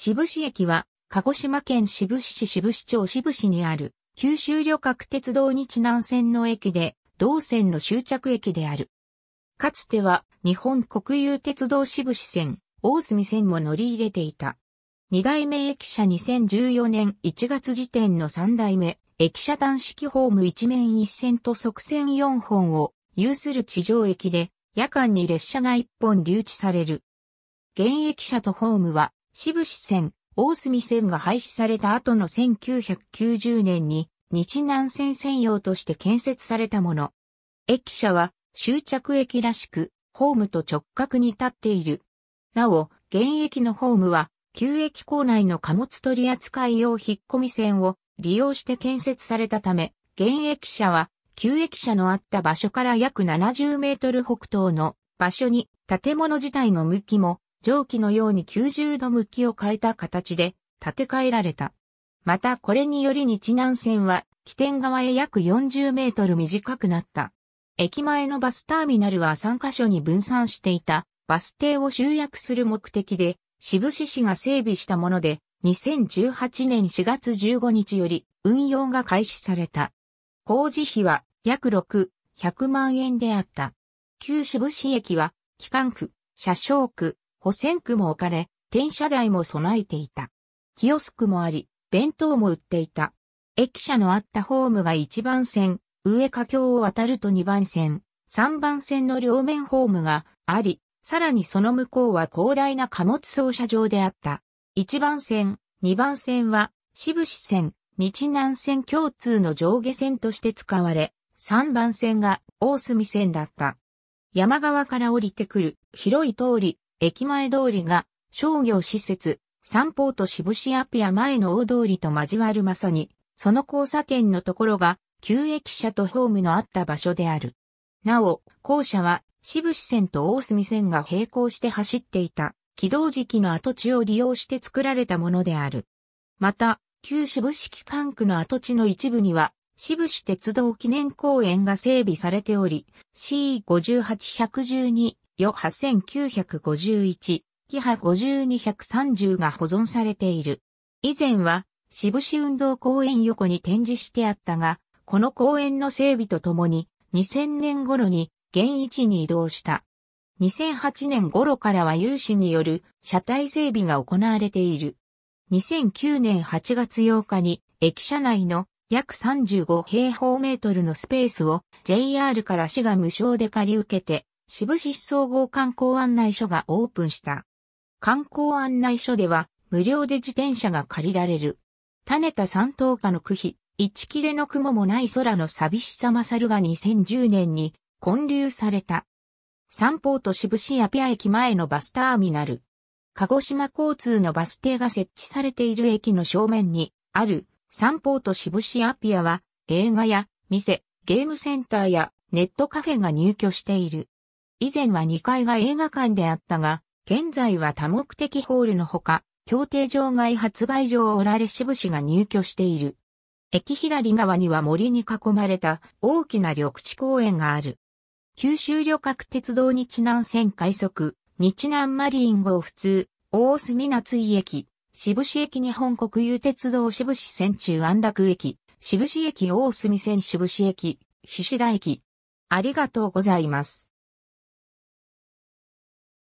渋市駅は、鹿児島県渋市市渋市町渋市にある、九州旅客鉄道日南線の駅で、同線の終着駅である。かつては、日本国有鉄道渋市線、大隅線も乗り入れていた。二代目駅舎2014年1月時点の三代目、駅舎端式ホーム一面一線と側線4本を有する地上駅で、夜間に列車が1本留置される。現駅舎とホームは渋布志線、大隅線が廃止された後の1990年に日南線専用として建設されたもの。駅舎は終着駅らしく、ホームと直角に立っている。なお、現役のホームは、旧駅構内の貨物取扱用引っ込み線を利用して建設されたため、現役車は、旧駅舎のあった場所から約70メートル北東の場所に建物自体の向きも蒸気のように90度向きを変えた形で建て替えられた。またこれにより日南線は起点側へ約40メートル短くなった。駅前のバスターミナルは3カ所に分散していたバス停を集約する目的で渋志市が整備したもので2018年4月15日より運用が開始された。工事費は約6、100万円であった。旧渋市駅は、機関区、車掌区、保線区も置かれ、転車台も備えていた。キオスクもあり、弁当も売っていた。駅舎のあったホームが1番線、上架橋を渡ると2番線、3番線の両面ホームがあり、さらにその向こうは広大な貨物操車場であった。1番線、2番線は、渋市線、日南線共通の上下線として使われ、3番線が大隅線だった。山側から降りてくる広い通り、駅前通りが商業施設、三方と渋市アピア前の大通りと交わるまさに、その交差点のところが、旧駅舎とホームのあった場所である。なお、校舎は、渋市線と大隅線が並行して走っていた、軌道時期の跡地を利用して作られたものである。また、旧渋市機関区の跡地の一部には、渋市鉄道記念公園が整備されており、C58112 よ8951、キハ5230が保存されている。以前は、渋し運動公園横に展示してあったが、この公園の整備とともに、2000年頃に、現位置に移動した。2008年頃からは有志による車体整備が行われている。2009年8月8日に駅舎内の約35平方メートルのスペースを JR から市が無償で借り受けて渋市総合観光案内所がオープンした。観光案内所では無料で自転車が借りられる。種田三等下の区比、一切れの雲もない空の寂しささるが2010年に建立された。三方と渋市アピア駅前のバスターミナル。鹿児島交通のバス停が設置されている駅の正面にある三方と渋市アピアは映画や店、ゲームセンターやネットカフェが入居している。以前は2階が映画館であったが、現在は多目的ホールのほか、協定場外発売場をラられ、渋市が入居している。駅左側には森に囲まれた大きな緑地公園がある。九州旅客鉄道日南線快速、日南マリン号普通、大隅夏井駅、渋市駅日本国有鉄道渋市線中安楽駅、渋市駅大隅線渋市駅、菱田駅。ありがとうございます。